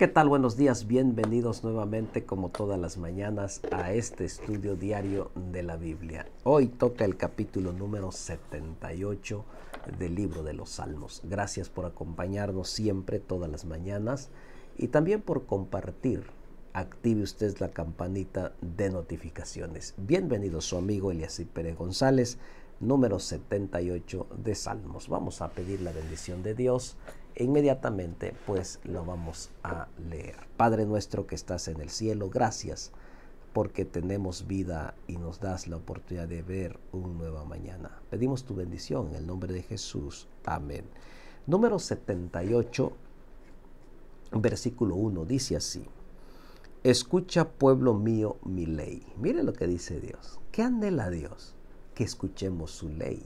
¿Qué tal? Buenos días, bienvenidos nuevamente como todas las mañanas a este estudio diario de la Biblia. Hoy toca el capítulo número 78 del libro de los Salmos. Gracias por acompañarnos siempre todas las mañanas y también por compartir. Active usted la campanita de notificaciones. Bienvenido su amigo y Pérez González, número 78 de Salmos. Vamos a pedir la bendición de Dios e inmediatamente pues lo vamos a leer. Padre nuestro que estás en el cielo, gracias porque tenemos vida y nos das la oportunidad de ver una nueva mañana. Pedimos tu bendición en el nombre de Jesús. Amén. Número 78, versículo 1, dice así. Escucha, pueblo mío, mi ley. Mire lo que dice Dios. ¿Qué anhela Dios? Que escuchemos su ley,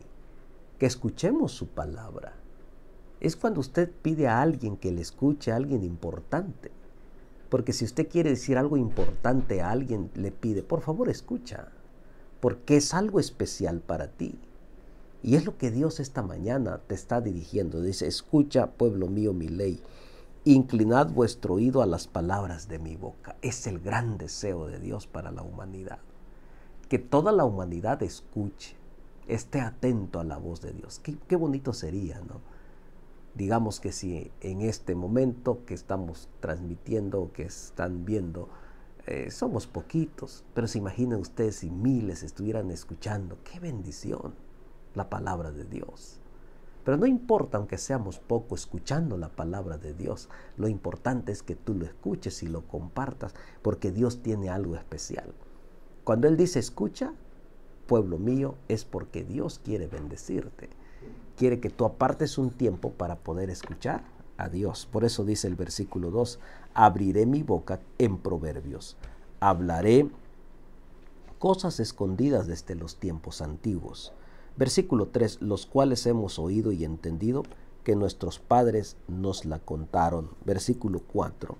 que escuchemos su palabra es cuando usted pide a alguien que le escuche, a alguien importante. Porque si usted quiere decir algo importante a alguien, le pide, por favor escucha, porque es algo especial para ti. Y es lo que Dios esta mañana te está dirigiendo. Dice, escucha, pueblo mío, mi ley. Inclinad vuestro oído a las palabras de mi boca. Es el gran deseo de Dios para la humanidad. Que toda la humanidad escuche, esté atento a la voz de Dios. Qué, qué bonito sería, ¿no? digamos que si en este momento que estamos transmitiendo o que están viendo, eh, somos poquitos, pero se imaginen ustedes si miles estuvieran escuchando, qué bendición la palabra de Dios. Pero no importa aunque seamos pocos escuchando la palabra de Dios, lo importante es que tú lo escuches y lo compartas, porque Dios tiene algo especial. Cuando Él dice escucha, pueblo mío, es porque Dios quiere bendecirte quiere que tú apartes un tiempo para poder escuchar a Dios. Por eso dice el versículo 2, abriré mi boca en proverbios, hablaré cosas escondidas desde los tiempos antiguos. Versículo 3, los cuales hemos oído y entendido que nuestros padres nos la contaron. Versículo 4,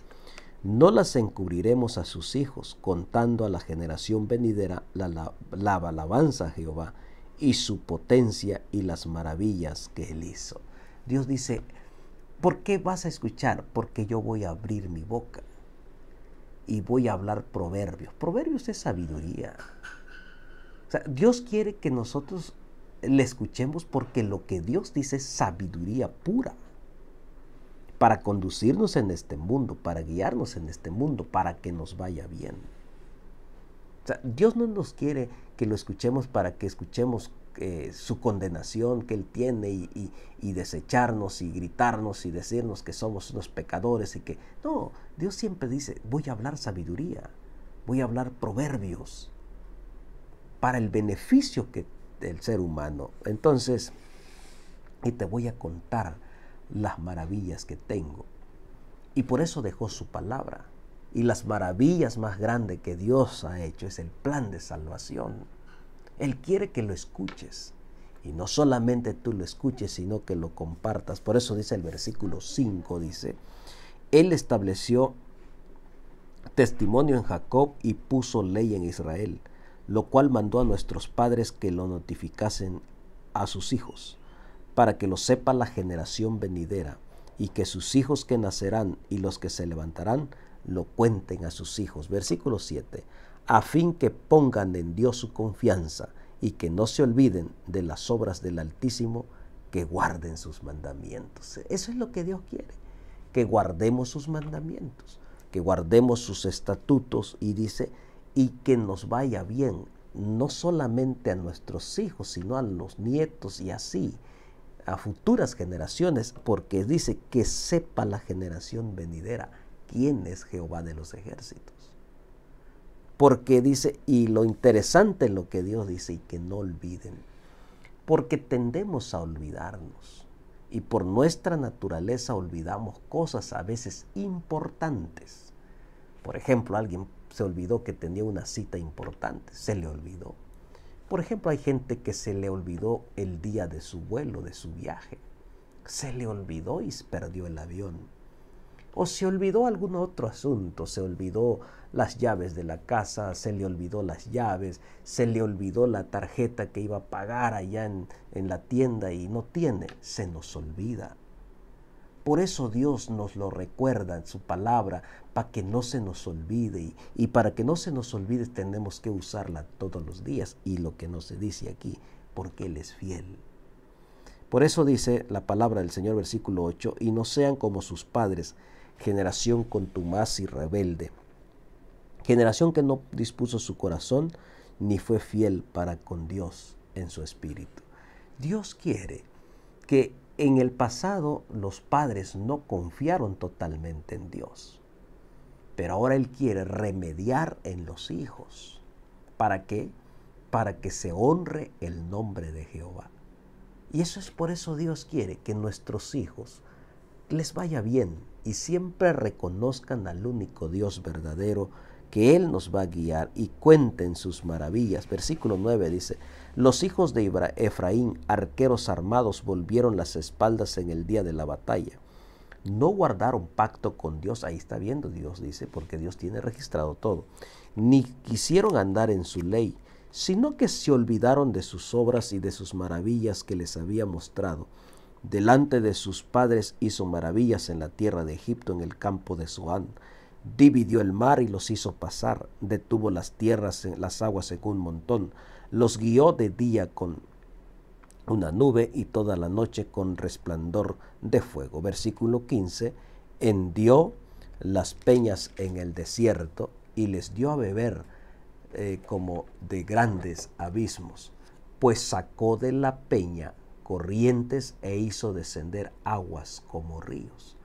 no las encubriremos a sus hijos, contando a la generación venidera la, alabanza a Jehová y su potencia y las maravillas que él hizo. Dios dice, ¿por qué vas a escuchar? Porque yo voy a abrir mi boca y voy a hablar proverbios. Proverbios es sabiduría. Dios quiere que nosotros le escuchemos porque lo que Dios dice es sabiduría pura para conducirnos en este mundo, para guiarnos en este mundo, para que nos vaya bien. Dios no nos quiere que lo escuchemos para que escuchemos eh, su condenación que Él tiene y, desecharnos y gritarnos y decirnos que somos unos pecadores y que... No, Dios siempre dice, voy a hablar sabiduría, voy a hablar proverbios para el beneficio que, del ser humano. Entonces, y te voy a contar las maravillas que tengo. Y por eso dejó su palabra y las maravillas más grandes que Dios ha hecho es el plan de salvación. Él quiere que lo escuches. Y no solamente tú lo escuches, sino que lo compartas. Por eso dice el versículo 5, dice, Él estableció testimonio en Jacob y puso ley en Israel, lo cual mandó a nuestros padres que lo notificasen a sus hijos, para que lo sepa la generación venidera, y que sus hijos que nacerán y los que se levantarán lo cuenten a sus hijos. Versículo 7. A fin que pongan en Dios su confianza y que no se olviden de las obras del Altísimo, que guarden sus mandamientos. Eso es lo que Dios quiere, que guardemos sus mandamientos, que guardemos sus estatutos y dice, y que nos vaya bien, no solamente a nuestros hijos, sino a los nietos y así, a futuras generaciones, porque dice que sepa la generación venidera quién es Jehová de los ejércitos. Porque dice, y lo interesante es lo que Dios dice, y que no olviden, porque tendemos a olvidarnos, y por nuestra naturaleza olvidamos cosas a veces importantes. Por ejemplo, alguien se olvidó que tenía una cita importante, se le olvidó. Por ejemplo, hay gente que se le olvidó el día de su vuelo, de su viaje. Se le olvidó y perdió el avión o se olvidó algún otro asunto, se olvidó las llaves de la casa, se le olvidó las llaves, se le olvidó la tarjeta que iba a pagar allá en, la tienda y no tiene, se nos olvida. Por eso Dios nos lo recuerda en su palabra, para que no se nos olvide. Y, y para que no se nos olvide tenemos que usarla todos los días. Y lo que nos dice aquí, porque Él es fiel. Por eso dice la palabra del Señor versículo 8, y no sean como sus padres, generación contumaz y rebelde, generación que no dispuso su corazón ni fue fiel para con Dios en su espíritu. Dios quiere que en el pasado los padres no confiaron totalmente en Dios, pero ahora Él quiere remediar en los hijos. ¿Para qué? Para que se honre el nombre de Jehová. Y eso es por eso Dios quiere que nuestros hijos les vaya bien, y siempre reconozcan al único Dios verdadero, que Él nos va a guiar y cuenten sus maravillas. Versículo 9 dice, los hijos de Efraín, arqueros armados, volvieron las espaldas en el día de la batalla. No guardaron pacto con Dios, ahí está viendo Dios, dice, porque Dios tiene registrado todo. Ni quisieron andar en su ley, sino que se olvidaron de sus obras y de sus maravillas que les había mostrado Delante de sus padres hizo maravillas en la tierra de Egipto, en el campo de Suán Dividió el mar y los hizo pasar, detuvo las tierras, las aguas en un montón, los guió de día con una nube y toda la noche con resplandor de fuego. Versículo 15, hendió las peñas en el desierto y les dio a beber eh, como de grandes abismos, pues sacó de la peña corrientes e hizo descender aguas como ríos.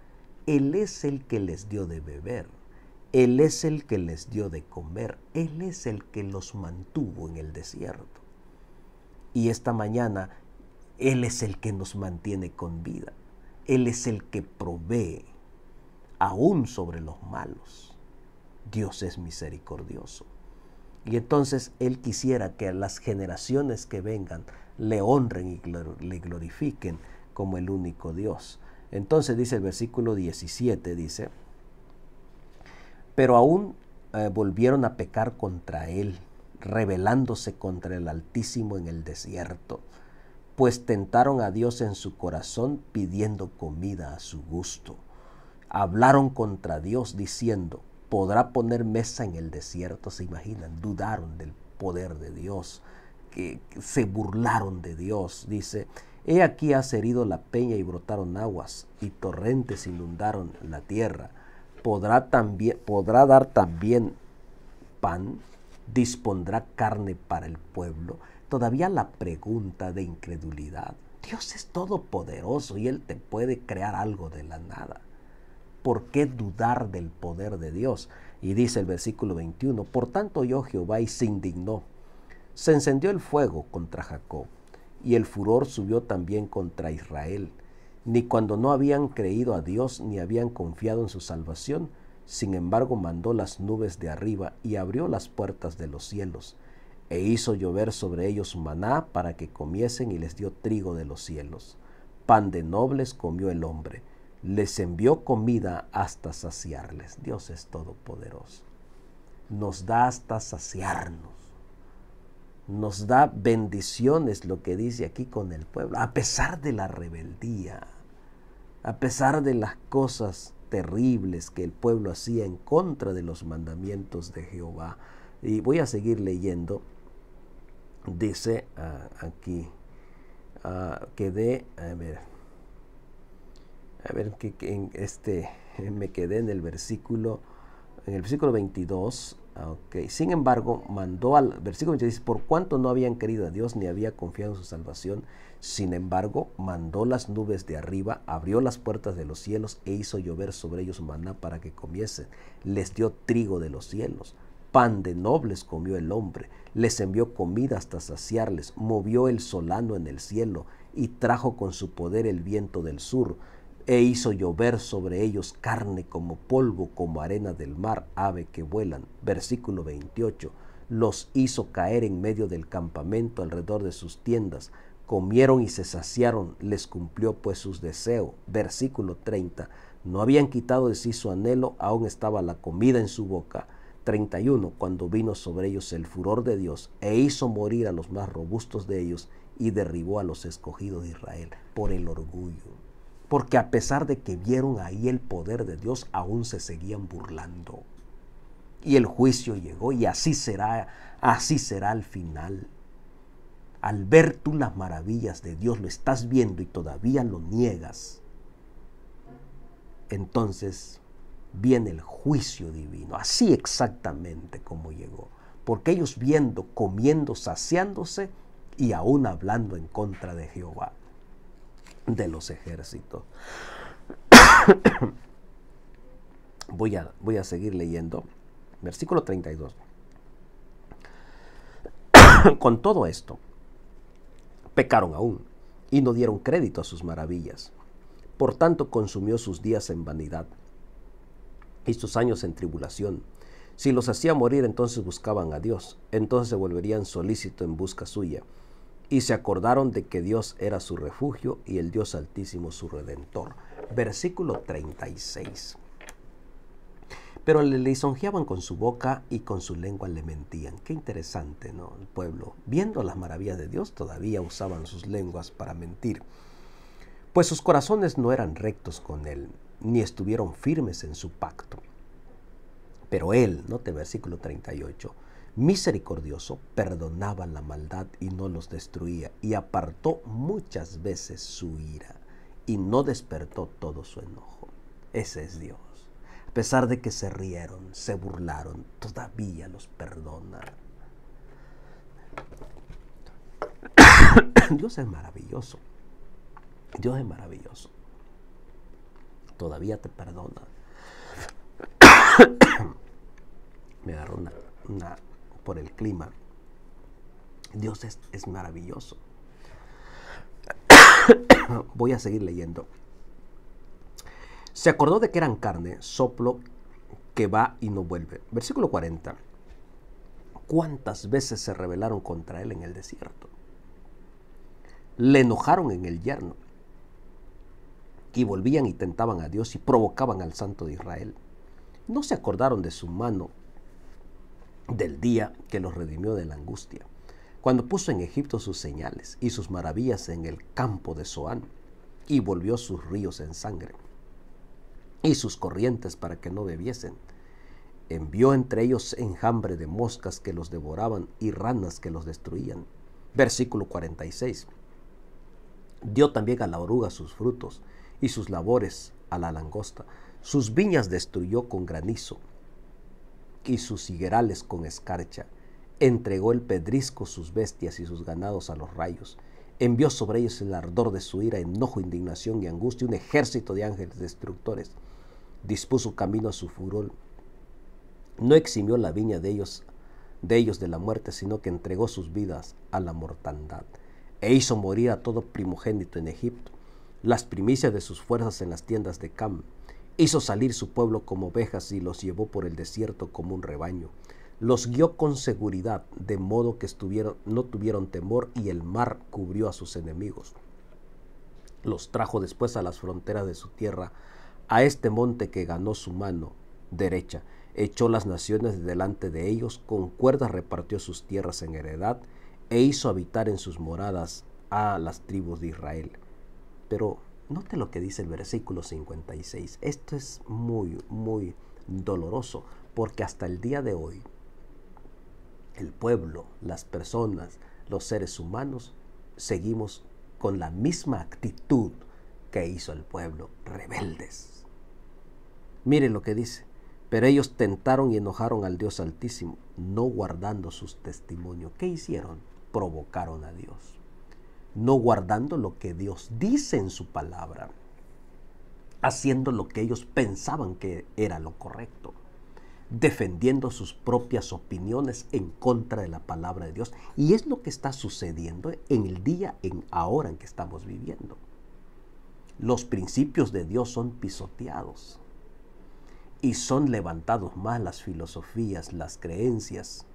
Él es el que les dio de beber, Él es el que les dio de comer, Él es el que los mantuvo en el desierto. Y esta mañana, Él es el que nos mantiene con vida, Él es el que provee, aún sobre los malos. Dios es misericordioso. Y entonces Él quisiera que las generaciones que vengan le honren y le glorifiquen como el único Dios. Entonces dice el versículo 17, dice, pero aún eh, volvieron a pecar contra Él, rebelándose contra el Altísimo en el desierto, pues tentaron a Dios en su corazón pidiendo comida a su gusto. Hablaron contra Dios diciendo, podrá poner mesa en el desierto, se imaginan, dudaron del poder de Dios, que, se burlaron de Dios, dice, he aquí has herido la peña y brotaron aguas y torrentes inundaron la tierra. Podrá también podrá dar también pan, dispondrá carne para el pueblo. Todavía la pregunta de incredulidad. Dios es todopoderoso y él te puede crear algo de la nada. ¿Por qué dudar del poder de Dios? Y dice el versículo 21, por tanto yo oh Jehová y se indignó. Se encendió el fuego contra Jacob, y el furor subió también contra Israel. Ni cuando no habían creído a Dios ni habían confiado en su salvación, sin embargo mandó las nubes de arriba y abrió las puertas de los cielos, e hizo llover sobre ellos maná para que comiesen y les dio trigo de los cielos. Pan de nobles comió el hombre les envió comida hasta saciarles. Dios es todopoderoso. Nos da hasta saciarnos. Nos da bendiciones, lo que dice aquí con el pueblo, a pesar de la rebeldía, a pesar de las cosas terribles que el pueblo hacía en contra de los mandamientos de Jehová. Y voy a seguir leyendo. Dice ah, aquí ah, que de, a ver, a ver que, en este eh, me quedé en el versículo en el versículo 22 ah, sin embargo mandó al versículo 26 por cuanto no habían querido a Dios ni había confiado en su salvación sin embargo mandó las nubes de arriba abrió las puertas de los cielos e hizo llover sobre ellos maná para que comiesen les dio trigo de los cielos pan de nobles comió el hombre les envió comida hasta saciarles movió el solano en el cielo y trajo con su poder el viento del sur e hizo llover sobre ellos carne como polvo, como arena del mar, ave que vuelan. Versículo 28. Los hizo caer en medio del campamento alrededor de sus tiendas. Comieron y se saciaron, les cumplió pues sus deseos. Versículo 30. No habían quitado de sí su anhelo, aún estaba la comida en su boca. 31. Cuando vino sobre ellos el furor de Dios e hizo morir a los más robustos de ellos y derribó a los escogidos de Israel por el orgullo porque a pesar de que vieron ahí el poder de Dios, aún se seguían burlando. Y el juicio llegó y así será, así será al final. Al ver tú las maravillas de Dios, lo estás viendo y todavía lo niegas. Entonces viene el juicio divino, así exactamente como llegó. Porque ellos viendo, comiendo, saciándose y aún hablando en contra de Jehová de los ejércitos. voy, a, voy a seguir leyendo. Versículo 32. Con todo esto, pecaron aún y no dieron crédito a sus maravillas. Por tanto, consumió sus días en vanidad y sus años en tribulación. Si los hacía morir, entonces buscaban a Dios, entonces se volverían solícito en busca suya y se acordaron de que Dios era su refugio y el Dios Altísimo su redentor. Versículo 36. Pero le lisonjeaban con su boca y con su lengua le mentían. Qué interesante, ¿no? El pueblo, viendo las maravillas de Dios, todavía usaban sus lenguas para mentir. Pues sus corazones no eran rectos con él, ni estuvieron firmes en su pacto. Pero él, note versículo 38, misericordioso, perdonaba la maldad y no los destruía, y apartó muchas veces su ira, y no despertó todo su enojo. Ese es Dios. A pesar de que se rieron, se burlaron, todavía los perdona. Dios es maravilloso. Dios es maravilloso. Todavía te perdona. Me agarró una, por el clima. Dios es, maravilloso. Voy a seguir leyendo. Se acordó de que eran carne, soplo que va y no vuelve. Versículo 40. ¿Cuántas veces se rebelaron contra él en el desierto? Le enojaron en el yerno. Y volvían y tentaban a Dios y provocaban al Santo de Israel. No se acordaron de su mano del día que los redimió de la angustia, cuando puso en Egipto sus señales y sus maravillas en el campo de Zoán, y volvió sus ríos en sangre, y sus corrientes para que no bebiesen. Envió entre ellos enjambre de moscas que los devoraban y ranas que los destruían. Versículo 46. Dio también a la oruga sus frutos y sus labores a la langosta. Sus viñas destruyó con granizo y sus higuerales con escarcha. Entregó el pedrisco sus bestias y sus ganados a los rayos. Envió sobre ellos el ardor de su ira, enojo, indignación y angustia, un ejército de ángeles destructores. Dispuso camino a su furor. No eximió la viña de ellos, de ellos de la muerte, sino que entregó sus vidas a la mortandad. E hizo morir a todo primogénito en Egipto, las primicias de sus fuerzas en las tiendas de Cam, Hizo salir su pueblo como ovejas y los llevó por el desierto como un rebaño. Los guió con seguridad, de modo que no tuvieron temor y el mar cubrió a sus enemigos. Los trajo después a las fronteras de su tierra, a este monte que ganó su mano derecha. Echó las naciones delante de ellos, con cuerdas repartió sus tierras en heredad e hizo habitar en sus moradas a las tribus de Israel. Pero Note lo que dice el versículo 56. Esto es muy, muy doloroso porque hasta el día de hoy el pueblo, las personas, los seres humanos seguimos con la misma actitud que hizo el pueblo, rebeldes. Mire lo que dice. Pero ellos tentaron y enojaron al Dios Altísimo, no guardando sus testimonios. ¿Qué hicieron? Provocaron a Dios no guardando lo que Dios dice en su palabra, haciendo lo que ellos pensaban que era lo correcto, defendiendo sus propias opiniones en contra de la palabra de Dios. Y es lo que está sucediendo en el día, en ahora en que estamos viviendo. Los principios de Dios son pisoteados y son levantados más las filosofías, las creencias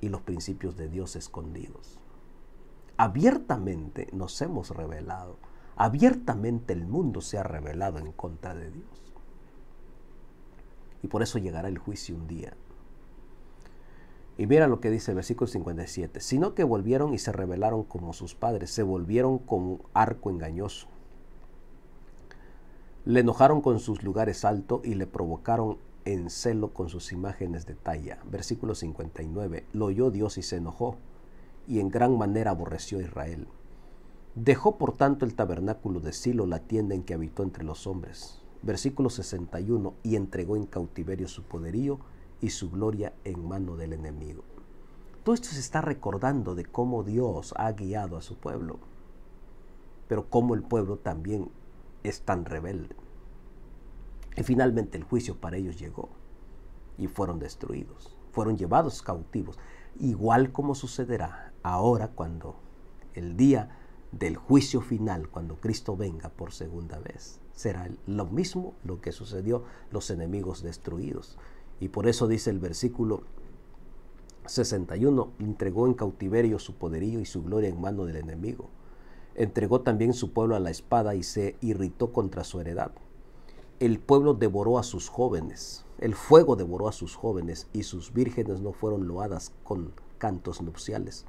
y los principios de Dios escondidos abiertamente nos hemos revelado, abiertamente el mundo se ha revelado en contra de Dios. Y por eso llegará el juicio un día. Y mira lo que dice el versículo 57, sino que volvieron y se revelaron como sus padres, se volvieron como arco engañoso. Le enojaron con sus lugares altos y le provocaron en celo con sus imágenes de talla. Versículo 59, lo oyó Dios y se enojó y en gran manera aborreció Israel. Dejó por tanto el tabernáculo de Silo, la tienda en que habitó entre los hombres. Versículo 61, y entregó en cautiverio su poderío y su gloria en mano del enemigo. Todo esto se está recordando de cómo Dios ha guiado a su pueblo, pero cómo el pueblo también es tan rebelde. Y finalmente el juicio para ellos llegó y fueron destruidos, fueron llevados cautivos, igual como sucederá ahora cuando el día del juicio final, cuando Cristo venga por segunda vez. Será lo mismo lo que sucedió los enemigos destruidos. Y por eso dice el versículo 61, entregó en cautiverio su poderío y su gloria en mano del enemigo. Entregó también su pueblo a la espada y se irritó contra su heredad. El pueblo devoró a sus jóvenes, el fuego devoró a sus jóvenes y sus vírgenes no fueron loadas con cantos nupciales.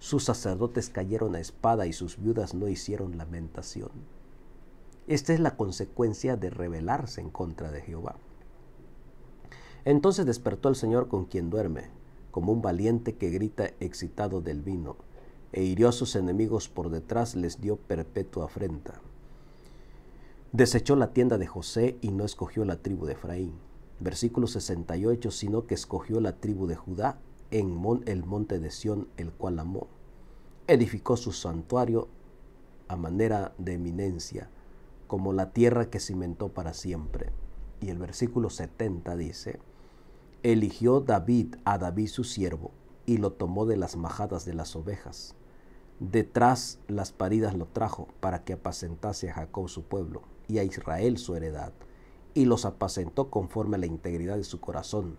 Sus sacerdotes cayeron a espada y sus viudas no hicieron lamentación. Esta es la consecuencia de rebelarse en contra de Jehová. Entonces despertó el Señor con quien duerme, como un valiente que grita excitado del vino, e hirió a sus enemigos por detrás, les dio perpetua afrenta. Desechó la tienda de José y no escogió la tribu de Efraín. Versículo 68, sino que escogió la tribu de Judá en el monte de Sión, el cual amó. Edificó su santuario a manera de eminencia, como la tierra que cimentó para siempre. Y el versículo 70 dice, eligió David a David su siervo, y lo tomó de las majadas de las ovejas. Detrás las paridas lo trajo, para que apacentase a Jacob su pueblo, y a Israel su heredad, y los apacentó conforme a la integridad de su corazón,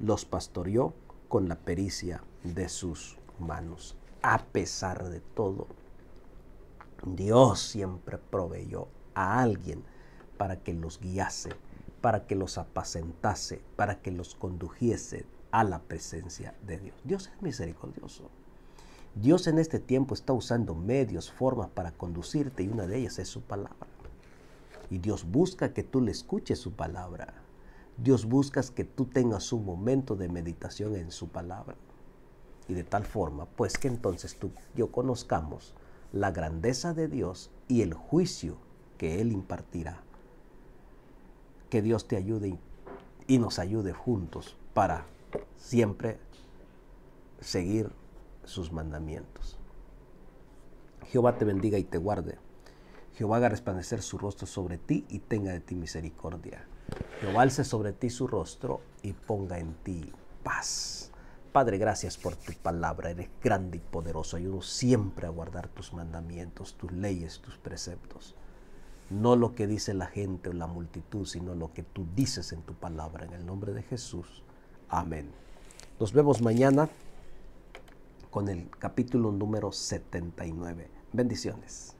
los pastoreó con la pericia de sus manos. A pesar de todo, Dios siempre proveyó a alguien para que los guiase, para que los apacentase, para que los condujese a la presencia de Dios. Dios es misericordioso. Dios en este tiempo está usando medios, formas para conducirte y una de ellas es su palabra. Y Dios busca que tú le escuches su palabra. Dios busca que tú tengas un momento de meditación en su palabra. Y de tal forma, pues que entonces tú yo conozcamos la grandeza de Dios y el juicio que Él impartirá. Que Dios te ayude y nos ayude juntos para siempre seguir sus mandamientos. Jehová te bendiga y te guarde. Jehová haga resplandecer su rostro sobre ti y tenga de ti misericordia. Jehová alce sobre ti su rostro y ponga en ti paz. Padre, gracias por tu palabra. Eres grande y poderoso. Ayudo siempre a guardar tus mandamientos, tus leyes, tus preceptos. No lo que dice la gente o la multitud, sino lo que tú dices en tu palabra. En el nombre de Jesús. Amén. Nos vemos mañana con el capítulo número 79. Bendiciones.